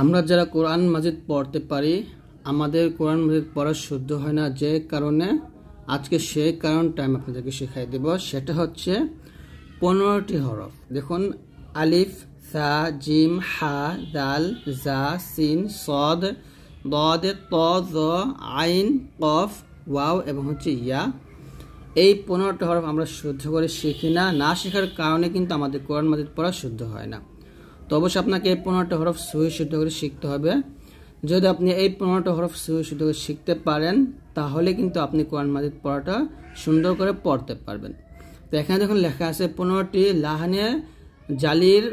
আমরা যারা কোরআন মাজিদ পড়তে পারি আমাদের কোরআন মাজিদ পড়া শুদ্ধ হয় না যে কারণে আজকে সেই কারণটা আমি আপনাদেরকে শেখাই দেব সেটা হচ্ছে পনেরোটি হরফ দেখুন আলিফ সা জিম হা দাল জা সিন সদ দদ ত জ আইন কফ ওয়াও এবং হচ্ছে ইয়া এই পনেরোটি হরফ আমরা শুদ্ধ করে শিখি না না শেখার কারণে কিন্তু আমাদের কোরআন মাজিদ পড়া শুদ্ধ হয় না তো অবশ্যই আপনাকে এই পনেরোটা হরফ সুই শুদ্ধ করে শিখতে হবে যদি আপনি এই পনেরোটা হরফ সুই শুদ্ধ করে শিখতে পারেন তাহলে কিন্তু আপনি কোরআন মাজিদ পড়াটা সুন্দর করে পড়তে পারবেন তো এখানে দেখুন লেখা আছে পনেরোটি লাহানে জালির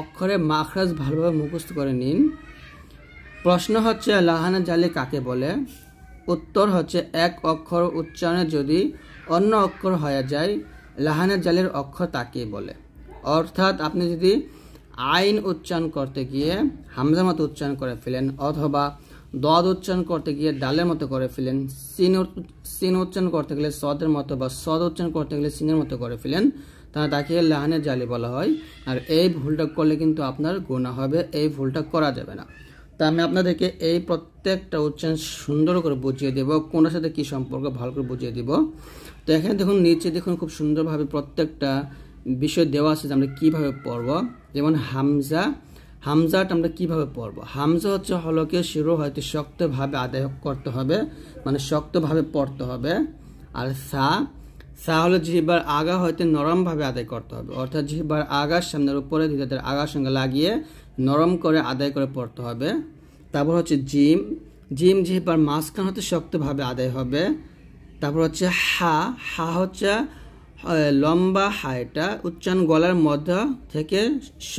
অক্ষরে মাখরাজ ভালোভাবে মুখস্থ করে নিন প্রশ্ন হচ্ছে লাহানে জালি কাকে বলে উত্তর হচ্ছে এক অক্ষর উচ্চারণে যদি অন্য অক্ষর হয়ে যায় লাহানের জালের অক্ষর তাকেই বলে অর্থাৎ আপনি যদি আইন উচ্চারণ করতে গিয়ে হামজার মতো উচ্চারণ করে ফেলেন অথবা দদ উচ্চারণ করতে গিয়ে ডালের মতো করে ফেলেন সিন সিন উচ্চারণ করতে গেলে সদের মতো বা সদ উচ্চারণ করতে গেলে সিনের মতো করে ফেলেন তাহলে তাকে লাহানের জালি বলা হয় আর এই ভুলটা করলে কিন্তু আপনার গোনা হবে এই ভুলটা করা যাবে না তা আমি আপনাদেরকে এই প্রত্যেকটা উচ্চারণ সুন্দর করে বুঝিয়ে দেব কোনটার সাথে কি সম্পর্ক ভালো করে বুঝিয়ে দেব তো এখানে দেখুন নিচে দেখুন খুব সুন্দরভাবে প্রত্যেকটা বিষয় দেওয়া আছে যে আমরা কীভাবে পড়ব যেমন হামজা হামজাটা আমরা কিভাবে পড়ব হামজা হচ্ছে হলকে শিরো হয়তো শক্তভাবে আদায় করতে হবে মানে শক্তভাবে পড়তে হবে আর সা সা হলো জিহিবার আগা হয়তো নরমভাবে আদায় করতে হবে অর্থাৎ জিহিবার আগার সামনের উপরে ধীরে আগার সঙ্গে লাগিয়ে নরম করে আদায় করে পড়তে হবে তারপর হচ্ছে জিম জিম জিহিবার মাঝখান হয়তো শক্তভাবে আদায় হবে তারপর হচ্ছে হা হা হচ্ছে লম্বা হাইটা উচ্চারণ গলার মধ্য থেকে স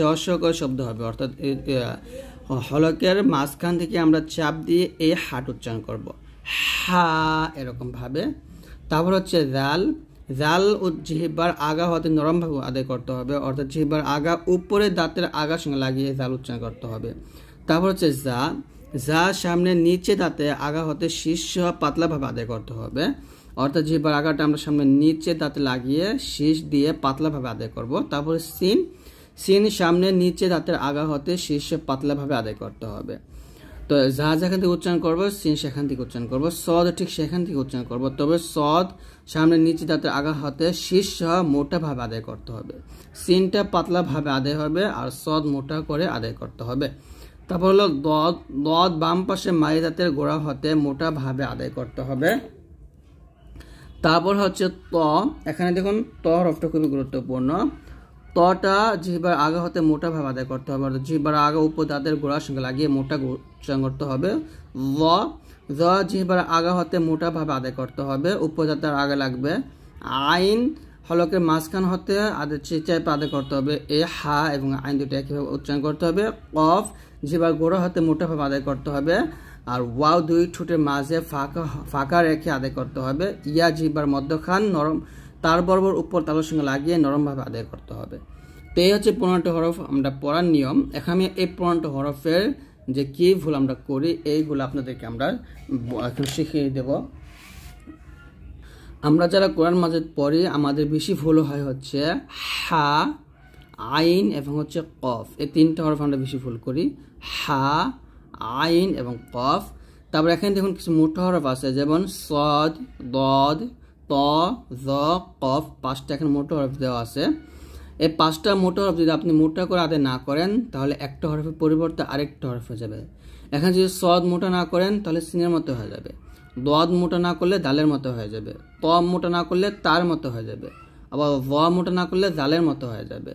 শব্দ হবে অর্থাৎ হলকের মাঝখান থেকে আমরা চাপ দিয়ে এই হাট উচ্চারণ করব হা এরকমভাবে তারপর হচ্ছে জাল জাল ও জিহিবার আগা হতে নরমভাবে আদায় করতে হবে অর্থাৎ জিহিবার আগা উপরে দাঁতের আগার সঙ্গে লাগিয়ে জাল উচ্চারণ করতে হবে তারপর হচ্ছে যা যা সামনে নিচে দাঁতে আগা হতে শীর্ষ পাতলাভাবে আদায় করতে হবে অর্থাৎ জিহ্বার আগাটা আমরা সামনে নিচে দাঁতে লাগিয়ে শেষ দিয়ে পাতলাভাবে আদায় করব তারপরে সিন সিন সামনে নিচে দাঁতের আগা হতে শীর্ষে পাতলাভাবে আদায় করতে হবে তো যা যেখান থেকে উচ্চারণ করবো সিন সেখান থেকে উচ্চারণ করবো সদ ঠিক সেখান থেকে উচ্চারণ করবো তবে সদ সামনে নিচে দাঁতের আগা হতে শীর্ষ মোটাভাবে আদায় করতে হবে সিনটা পাতলাভাবে আদায় হবে আর সদ মোটা করে আদায় করতে হবে তারপর হলো দদ দদ বাম পাশে মারি দাঁতের গোড়া হতে মোটাভাবে আদায় করতে হবে তারপর হচ্ছে ত এখানে দেখুন ত রফটা খুবই গুরুত্বপূর্ণ তটা যেবার আগা হতে মোটা ভাব আদায় করতে হবে অর্থাৎ যেবার আগে উপর দাঁতের গোড়ার সঙ্গে লাগিয়ে মোটা উচ্চারণ করতে হবে ল জ যেবার আগা হতে মোটা ভাব আদায় করতে হবে উপর দাঁতের আগে লাগবে আইন হলকের মাঝখান হতে আদের চেচায় পাদে করতে হবে এ হা এবং আইন দুটো একইভাবে উচ্চারণ করতে হবে কফ যেবার গোড়া হতে মোটা ভাব আদায় করতে হবে আর ওয়াও দুই ঠোঁটের মাঝে ফাঁকা ফাঁকা রেখে আদায় করতে হবে ইয়া জিবার মধ্যখান নরম তার বরবর উপর তালের সঙ্গে লাগিয়ে নরমভাবে আদায় করতে হবে তো এই হচ্ছে পনেরোটি হরফ আমরা পড়ার নিয়ম এখানে এই পনেরোটি হরফের যে কী ভুল আমরা করি এইগুলো আপনাদেরকে আমরা এখন শিখিয়ে দেব আমরা যারা কোরআন মাঝে পড়ি আমাদের বেশি ভুল হয় হচ্ছে হা আইন এবং হচ্ছে কফ এই তিনটা হরফ আমরা বেশি ভুল করি হা আইন এবং কফ তারপর এখানে দেখুন কিছু মোটা হরফ আছে যেমন সদ দদ ত জ কফ পাঁচটা এখানে মোটো হরফ দেওয়া আছে এই পাঁচটা মোটো হরফ যদি আপনি মোটা করে আদায় না করেন তাহলে একটা হরফের পরিবর্তে আরেকটা হরফ হয়ে যাবে এখানে যদি সদ মোটা না করেন তাহলে সিনের মতো হয়ে যাবে দদ মোটা না করলে দালের মতো হয়ে যাবে ত মোটা না করলে তার মতো হয়ে যাবে আবার ভ মোটা না করলে জালের মতো হয়ে যাবে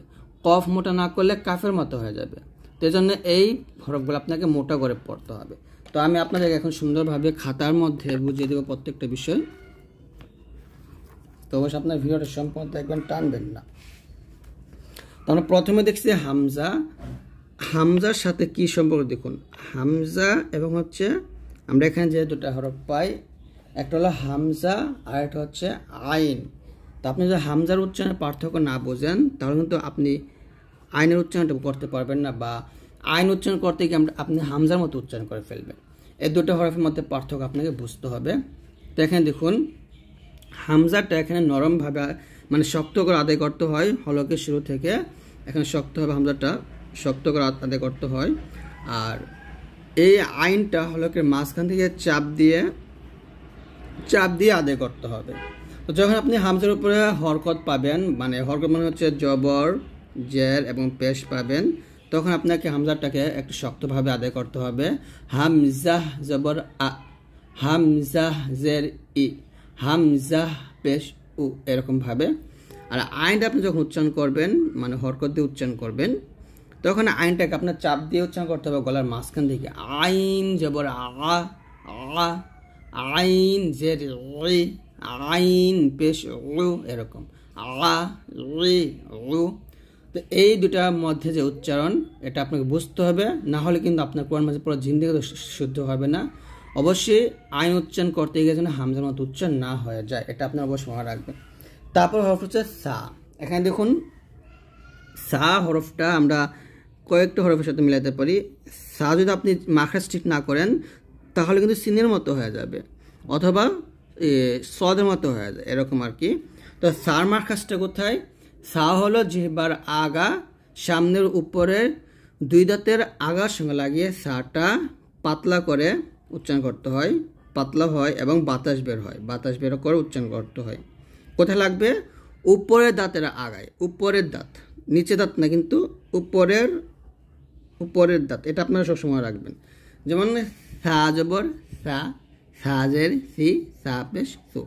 কফ মোটা না করলে কাফের মতো হয়ে যাবে তো এই জন্য এই হরফগুলো আপনাকে মোটা করে পড়তে হবে তো আমি আপনাদেরকে এখন সুন্দরভাবে খাতার মধ্যে বুঝিয়ে দেবো প্রত্যেকটা বিষয় তো অবশ্যই আপনার ভিডিওটা সম্পূর্ণ দেখবেন টানবেন না তখন প্রথমে দেখছি হামজা হামজার সাথে কি সম্পর্ক দেখুন হামজা এবং হচ্ছে আমরা এখানে যে দুটা হরফ পাই একটা হলো হামজা আর একটা হচ্ছে আইন তো আপনি যদি হামজার উচ্চারণের পার্থক্য না বোঝেন তাহলে কিন্তু আপনি আইনের উচ্চারণটা করতে পারবেন না বা আইন উচ্চারণ করতে গিয়ে আপনি হামজার মতো উচ্চারণ করে ফেলবেন এই দুটো হরফের মধ্যে পার্থক্য আপনাকে বুঝতে হবে তো এখানে দেখুন হামজাটা এখানে নরমভাবে মানে শক্ত করে আদায় করতে হয় হলকের শুরু থেকে এখানে শক্তভাবে হামজাটা শক্ত করে আদায় করতে হয় আর এই আইনটা হলকের মাঝখান থেকে চাপ দিয়ে চাপ দিয়ে আদায় করতে হবে তো যখন আপনি হামজার উপরে হরকত পাবেন মানে হরকত মানে হচ্ছে জবর জের এবং পেশ পাবেন তখন আপনাকে হামজাটাকে একটু শক্তভাবে আদায় করতে হবে হামজাহ জবর আ হামজাহ জের ই হামজাহ পেশ উ এরকমভাবে আর আইনটা আপনি যখন উচ্চারণ করবেন মানে হরকত দিয়ে উচ্চারণ করবেন তখন আইনটাকে আপনার চাপ দিয়ে উচ্চারণ করতে হবে গলার মাঝখান থেকে আইন জবর আ আ আইন জের আইন পেশ এরকম আ তো এই দুটার মধ্যে যে উচ্চারণ এটা আপনাকে বুঝতে হবে না হলে কিন্তু আপনার কোরআন মাঝে পুরো জিন্দিগি শুদ্ধ হবে না অবশ্যই আইন উচ্চারণ করতে গিয়ে যেন হামজার মতো উচ্চারণ না হয়ে যায় এটা আপনার অবশ্যই মনে রাখবেন তারপর হরফ হচ্ছে সা এখানে দেখুন সা হরফটা আমরা কয়েকটা হরফের সাথে মিলাতে পারি সা যদি আপনি মাখাস ঠিক না করেন তাহলে কিন্তু সিনের মতো হয়ে যাবে অথবা সদের মতো হয়ে যায় এরকম আর কি তো সার মার্কাসটা কোথায় সা হলো জিহ্বার আগা সামনের উপরের দুই দাঁতের আগার সঙ্গে লাগিয়ে সাটা পাতলা করে উচ্চারণ করতে হয় পাতলা হয় এবং বাতাস বের হয় বাতাস বের করে উচ্চারণ করতে হয় কোথায় লাগবে উপরের দাঁতের আগায় উপরের দাঁত নিচে দাঁত না কিন্তু উপরের উপরের দাঁত এটা আপনারা সবসময় রাখবেন যেমন সাহাজবর জবর সা সাহাজের সি সা সু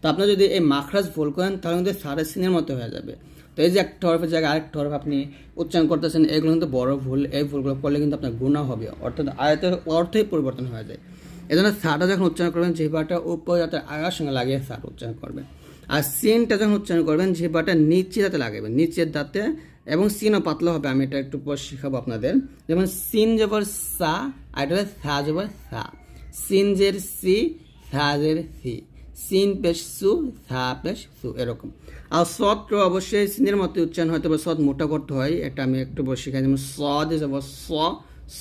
তো আপনারা যদি এই মাখরাজ ভুল করেন তাহলে কিন্তু সারের সিনের মতো হয়ে যাবে তো এই যে একটা হরফের জায়গায় আরেকটা হরফ আপনি উচ্চারণ করতেছেন এগুলো কিন্তু বড় ভুল এই ভুলগুলো করলে কিন্তু আপনার গুণা হবে অর্থাৎ আয়াতের অর্থই পরিবর্তন হয়ে যায় এই জন্য সাটা যখন উচ্চারণ করবেন জিহ্বাটা উপরে যাতে আগার সঙ্গে লাগিয়ে সাট উচ্চারণ করবেন আর সিনটা যখন উচ্চারণ করবেন জিহ্বাটা নিচে দাঁতে লাগাবেন নিচের দাঁতে এবং সিনও পাতলা হবে আমি এটা একটু পর শেখাবো আপনাদের যেমন সিন যাবার সা আর এটা সা যাবার সা সিনজের সি সাজের সি সিন পেশ সু থা পেশ সু এরকম আর সদ তো অবশ্যই সিনের মতো উচ্চারণ হয় তবে সদ মোটা করতে হয় এটা আমি একটু বসে শিখাই যেমন সদ যাব স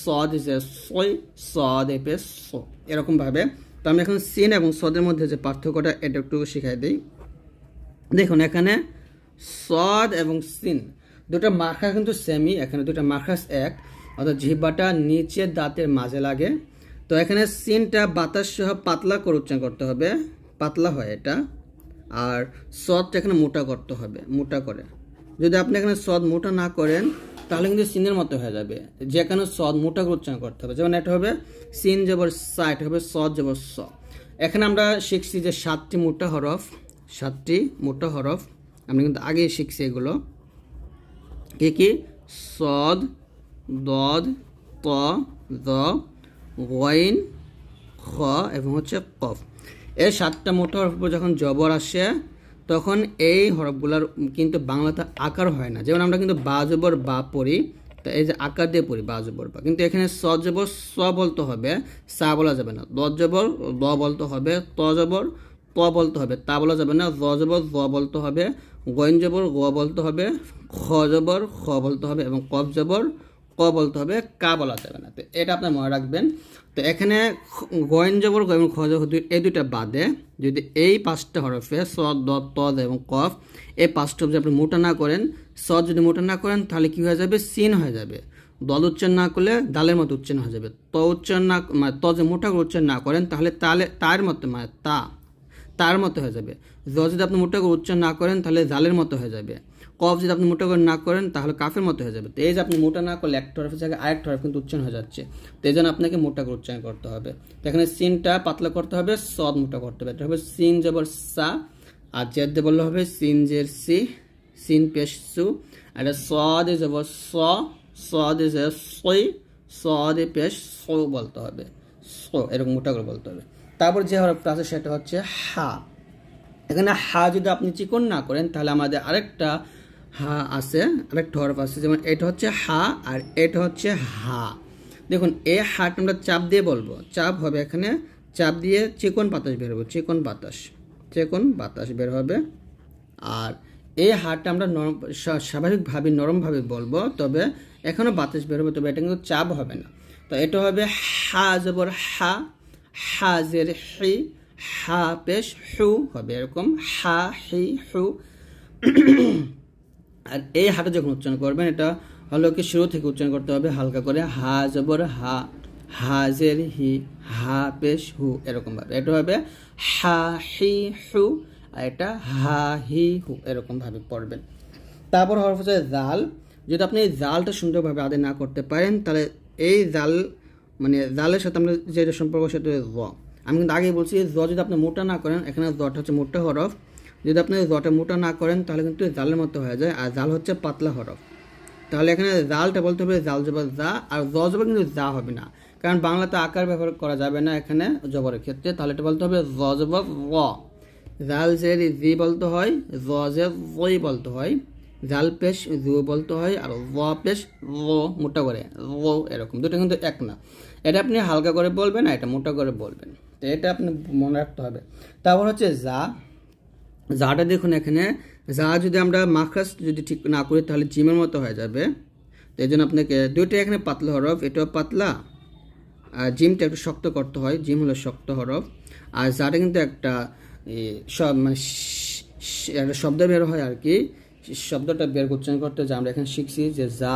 সদ যে সই সদ এ পেশ স এরকমভাবে তো আমি এখন সিন এবং সদের মধ্যে যে পার্থক্যটা এটা একটু শিখাই দিই দেখুন এখানে সদ এবং সিন দুটো মাখা কিন্তু সেমি এখানে দুটো মাখাস এক অর্থাৎ জিহ্বাটা নিচের দাঁতের মাঝে লাগে তো এখানে সিনটা বাতাস সহ পাতলা করে উচ্চারণ করতে হবে পাতলা হয় এটা আর সদটা এখানে মোটা করতে হবে মোটা করে যদি আপনি এখানে সদ মোটা না করেন তাহলে কিন্তু সিনের মতো হয়ে যাবে যেখানে সদ মোটা উচ্চারণ করতে হবে যেমন এটা হবে সিন জবর সা এটা হবে সদ জবর স এখানে আমরা শিখছি যে সাতটি মোটা হরফ সাতটি মোটা হরফ আমরা কিন্তু আগে শিখছি এগুলো কে কি সদ দদ ত দ ওয়াইন খ এবং হচ্ছে কফ এই সাতটা মোটা হরফ যখন জবর আসে তখন এই হরফগুলার কিন্তু বাংলাতে আকার হয় না যেমন আমরা কিন্তু বা জবর বা পড়ি তা এই যে আকার দিয়ে পড়ি বা জবর বা কিন্তু এখানে স জবর স বলতে হবে সা বলা যাবে না দ জবর দ বলতে হবে ত জবর ত বলতে হবে তা বলা যাবে না জ জবর জ বলতে হবে গইন জবর গ বলতে হবে খ জবর খ বলতে হবে এবং কফ জবর ক বলতে হবে কা বলা যাবে না তো এটা আপনার মনে রাখবেন তো এখানে গয়েন জবর এবং খজ এই দুইটা বাদে যদি এই পাঁচটা হরফে স দ তদ এবং কফ এই পাঁচটা যদি আপনি মোটা না করেন স যদি মোটা না করেন তাহলে কী হয়ে যাবে সিন হয়ে যাবে দল উচ্চারণ না করলে দালের মতো উচ্চারণ হয়ে যাবে ত উচ্চারণ না মানে ত যে মোটা উচ্চারণ না করেন তাহলে তালে তার মতো মানে তা তার মতো হয়ে যাবে জ যদি আপনি মোটা করে উচ্চারণ না করেন তাহলে জালের মতো হয়ে যাবে কফ যদি আপনি মোটা করে না করেন তাহলে কাফের মতো হয়ে যাবে তো এই যে আপনি মোটা না করলে একটা হরফের জায়গায় আরেকটা হরফ কিন্তু উচ্চারণ হয়ে যাচ্ছে তো এই জন্য আপনাকে মোটা করে উচ্চারণ করতে হবে তো এখানে সিনটা পাতলা করতে হবে সদ মোটা করতে হবে এটা হবে সিন জবর সা আর জেদ দিয়ে বললে হবে সিন জের সি সিন পেশ সু আর সদ এ জবর স সদ এ সই সদ এ পেশ সো বলতে হবে সো এরকম মোটা করে বলতে হবে তারপর যে হরফটা আছে সেটা হচ্ছে হা এখানে হা যদি আপনি চিকন না করেন তাহলে আমাদের আরেকটা হা আছে আরেকটা হরফ আছে যেমন এটা হচ্ছে হা আর এটা হচ্ছে হা দেখুন এ হাট আমরা চাপ দিয়ে বলবো চাপ হবে এখানে চাপ দিয়ে চিকন বাতাস বের হবে চিকন বাতাস চিকন বাতাস বের হবে আর এই হাটটা আমরা নরম স্বাভাবিকভাবে নরমভাবে বলবো তবে এখনও বাতাস বের হবে তবে এটা কিন্তু চাপ হবে না তো এটা হবে হা জবর হা হাজের হি হা পেশ হু হবে এরকম হা হি হু আর এই হাটা যখন উচ্চারণ করবেন এটা হলো কি শুরু থেকে উচ্চারণ করতে হবে হালকা করে হা জবর হা হাজের হি হা পেশ হু এরকমভাবে এটা হবে হা হি হু আর এটা হা হি হু এরকমভাবে পড়বেন তারপর হওয়ার হচ্ছে জাল যদি আপনি জালটা সুন্দরভাবে আদায় না করতে পারেন তাহলে এই জাল মানে জালের সাথে আমরা যেটা সম্পর্ক সেটা র আমি কিন্তু আগেই বলছি জ যদি আপনি মোটা না করেন এখানে জটা হচ্ছে মোটা হরফ যদি আপনি জটা মোটা না করেন তাহলে কিন্তু জালের মতো হয়ে যায় আর জাল হচ্ছে পাতলা হরফ তাহলে এখানে জালটা বলতে হবে জাল জবা জা আর জ জবা কিন্তু যা হবে না কারণ বাংলাতে আকার ব্যবহার করা যাবে না এখানে জবরের ক্ষেত্রে তাহলে এটা বলতে হবে জ জবা র জাল জের জি বলতে হয় জ জে জই বলতে হয় জাল পেশ জু বলতে হয় আর জ পেশ র মোটা করে র এরকম দুটো কিন্তু এক না এটা আপনি হালকা করে বলবেন আর এটা মোটা করে বলবেন তো এটা আপনি মনে রাখতে হবে তারপর হচ্ছে যা যাটা দেখুন এখানে যা যদি আমরা মাখাস যদি ঠিক না করি তাহলে জিমের মতো হয়ে যাবে তো এই জন্য আপনাকে দুইটা এখানে পাতলা হরফ এটাও পাতলা আর জিমটা একটু শক্ত করতে হয় জিম হলো শক্ত হরফ আর যাটা কিন্তু একটা সব মানে একটা শব্দ বের হয় আর কি শব্দটা বের উচ্চারণ করতে যে আমরা এখানে শিখছি যে যা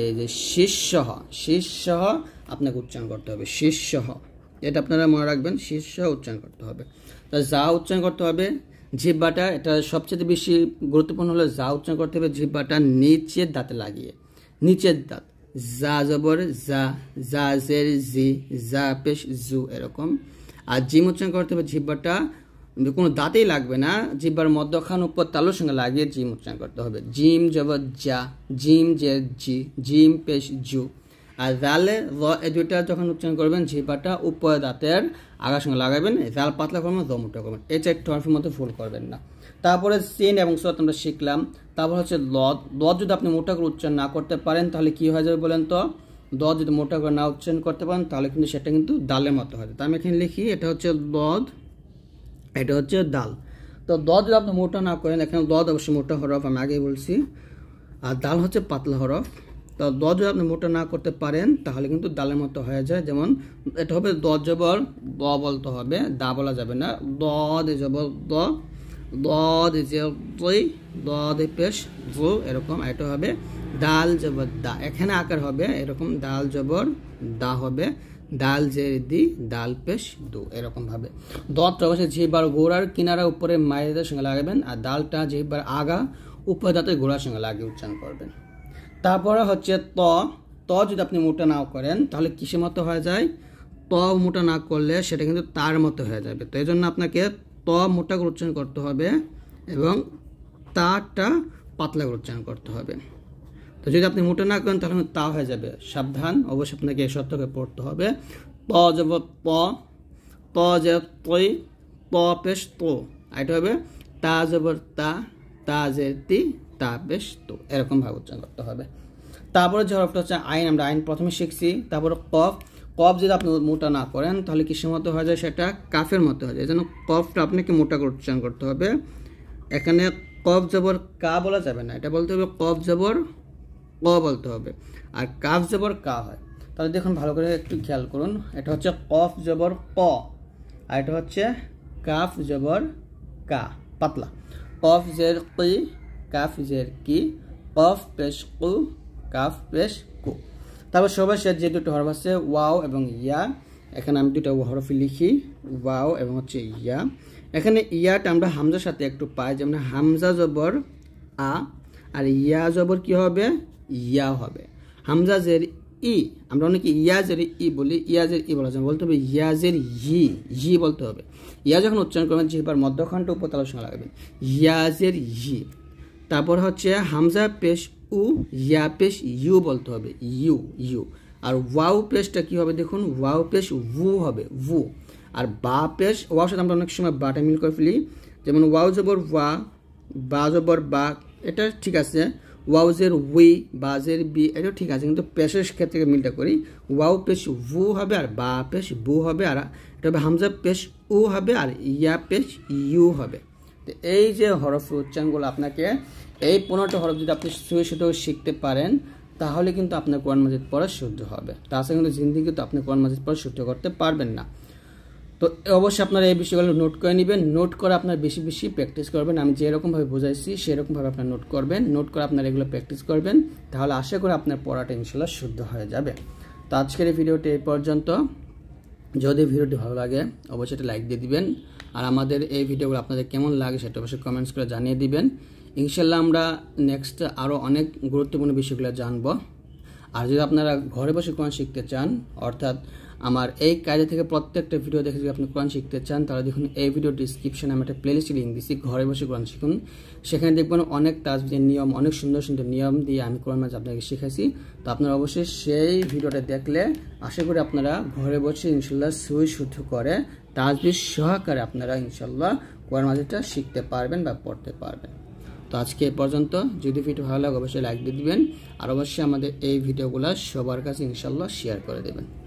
এই যে শীর্ষহ শীর্ষহ আপনাকে উচ্চারণ করতে হবে শীর্ষহ এটা আপনারা মনে রাখবেন শীর্ষ উচ্চারণ করতে হবে তা যা উচ্চারণ করতে হবে জিব্বাটা এটা সবচেয়ে বেশি গুরুত্বপূর্ণ হলো যা উচ্চারণ করতে হবে জিব্বাটা নিচের দাঁতে লাগিয়ে নিচের দাঁত যা জবর যা যা জের জি যা পেশ জু এরকম আর জিম উচ্চারণ করতে হবে জিব্বাটা কোনো দাঁতেই লাগবে না জিব্বার মধ্যখান উপর তালুর সঙ্গে লাগিয়ে জিম উচ্চারণ করতে হবে জিম জবর যা জিম জের জি জিম পেশ জু আর জালে জ দুইটা যখন উচ্চারণ করবেন ঝিপাটা উপরে দাঁতের আগার সঙ্গে লাগাবেন জাল পাতলা করবেন জমুটা করবেন এই চারটি হরফের মধ্যে ফুল করবেন না তারপরে সিন এবং সত আমরা শিখলাম তারপর হচ্ছে লদ লদ যদি আপনি মোটা করে উচ্চারণ না করতে পারেন তাহলে কি হয়ে যাবে বলেন তো দ যদি মোটা করে না উচ্চারণ করতে পারেন তাহলে কিন্তু সেটা কিন্তু দালের মতো হয় তা আমি এখানে লিখি এটা হচ্ছে দদ এটা হচ্ছে দাল তো দ যদি আপনি মোটা না করেন এখানে দ অবশ্যই মোটা হরফ আমি আগেই বলছি আর দাল হচ্ছে পাতলা হরফ তা দ যদি আপনি মোটা না করতে পারেন তাহলে কিন্তু দালের মতো হয়ে যায় যেমন এটা হবে দ জবর দ বলতে হবে দা বলা যাবে না দ দে জবর দ দ দে জই দ দে পেশ জু এরকম এটা হবে ডাল জবর দা এখানে আকার হবে এরকম ডাল জবর দা হবে ডাল জে দি ডাল পেশ দু এরকমভাবে দটা বসে বার গোড়ার কিনারা উপরে মায়েদের সঙ্গে লাগাবেন আর ডালটা যেবার আগা উপরে দাঁতে গোড়ার সঙ্গে লাগিয়ে উচ্চারণ করবেন তারপরে হচ্ছে ত ত যদি আপনি মোটা নাও করেন তাহলে কিসের মতো হয়ে যায় ত মোটা না করলে সেটা কিন্তু তার মতো হয়ে যাবে তো এই জন্য আপনাকে ত মোটা করে উচ্চারণ করতে হবে এবং তাটা পাতলা করে উচ্চারণ করতে হবে তো যদি আপনি মোটা না করেন তাহলে তা হয়ে যাবে সাবধান অবশ্যই আপনাকে এই সত্যকে পড়তে হবে ত যাব প ত যাব তৈ ত পেশ তো এটা হবে তা যাব তা তা যে তি তাবেশ তো এরকমভাবে উচ্চারণ করতে হবে তারপরে যে হরফটা হচ্ছে আইন আমরা আইন প্রথমে শিখছি তারপরে কফ কফ যদি আপনি মোটা না করেন তাহলে কিসের মতো হয়ে যায় সেটা কাফের মতো হয়ে যায় যেন কফটা আপনাকে মোটা করে উচ্চারণ করতে হবে এখানে কফ জবর কা বলা যাবে না এটা বলতে হবে কফ জবর ক বলতে হবে আর কাফ জবর কা হয় তাহলে দেখুন ভালো করে একটু খেয়াল করুন এটা হচ্ছে কফ জবর ক আর এটা হচ্ছে কাফ জবর কা পাতলা কফ জের কি কাফ জের কি কফ পেশ কু কাফ পেশ কু তারপর সবার শেষ যে দুটো হরফ আছে ওয়াও এবং ইয়া এখানে আমি দুটো হরফ লিখি ওয়াও এবং হচ্ছে ইয়া এখানে ইয়াটা আমরা হামজার সাথে একটু পাই যেমন হামজা জবর আ আর ইয়া জবর কি হবে ইয়া হবে হামজা জের ই আমরা অনেকে ইয়াজের ই বলি ইয়াজের ই বলা যায় বলতে হবে ইয়াজের ই ই বলতে হবে ইয়া যখন উচ্চারণ করবেন জিহবার মধ্যখণ্ড উপতালার সঙ্গে লাগবে ইয়াজের ই তারপর হচ্ছে হামজা পেশ উ ইয়া পেশ ইউ বলতে হবে ইউ ইউ আর ওয়াও পেশটা কি হবে দেখুন ওয়াও পেশ উ হবে উ আর বা পেশ ওয়াও সাথে আমরা অনেক সময় বাটা মিল করে ফেলি যেমন ওয়াও জবর ওয়া বা জবর বা এটা ঠিক আছে ওয়াউজের উই বাজের বি এটা ঠিক আছে কিন্তু পেশের ক্ষেত্রে মিলটা করি ওয়াও পেশ উ হবে আর বা পেশ বু হবে আর এটা হবে হামজা পেশ উ হবে আর ইয়া পেশ ইউ হবে তো এই যে হরফের উচ্চারণগুলো আপনাকে এই পনেরোটা হরফ যদি আপনি শুয়ে শুধু শিখতে পারেন তাহলে কিন্তু আপনার কোরআন মাজিদ পড়া শুদ্ধ হবে তাছাড়া কিন্তু জিন্দি কিন্তু আপনি কোরআন মাজিদ পড়া শুদ্ধ করতে পারবেন না তো অবশ্যই আপনারা এই বিষয়গুলো নোট করে নেবেন নোট করে আপনার বেশি বেশি প্র্যাকটিস করবেন আমি যেরকমভাবে বোঝাইছি সেরকমভাবে আপনার নোট করবেন নোট করে আপনার এগুলো প্র্যাকটিস করবেন তাহলে আশা করি আপনার পড়াটা ইনশাল্লাহ শুদ্ধ হয়ে যাবে তো আজকের এই ভিডিওটি এই পর্যন্ত যদি ভিডিওটি ভালো লাগে অবশ্যই এটা লাইক দিয়ে দিবেন আর আমাদের এই ভিডিওগুলো আপনাদের কেমন লাগে সেটা অবশ্যই কমেন্টস করে জানিয়ে দিবেন ইনশাল্লাহ আমরা নেক্সট আরও অনেক গুরুত্বপূর্ণ বিষয়গুলো জানব আর যদি আপনারা ঘরে বসে কোরআন শিখতে চান অর্থাৎ আমার এই কাজে থেকে প্রত্যেকটা ভিডিও দেখে যদি আপনি কোরআন শিখতে চান তাহলে দেখুন এই ভিডিও ডিসক্রিপশানে আমি একটা প্লেলিস্ট লিঙ্ক দিচ্ছি ঘরে বসে কোরআন শিখুন সেখানে দেখবেন অনেক তাজবিজের নিয়ম অনেক সুন্দর সুন্দর নিয়ম দিয়ে আমি কোরআন মাঝে আপনাকে শিখাইছি তো আপনারা অবশ্যই সেই ভিডিওটা দেখলে আশা করি আপনারা ঘরে বসে ইনশাল্লাহ সুই শুদ্ধ করে তাজবির সহকারে আপনারা ইনশাল্লাহ কোরআন মাজিদটা শিখতে পারবেন বা পড়তে পারবেন তো আজকে এ পর্যন্ত যদি ভিডিও ভালো লাগে অবশ্যই লাইক দিয়ে দিবেন আর অবশ্যই আমাদের এই ভিডিওগুলো সবার কাছে ইনশাল্লাহ শেয়ার করে দেবেন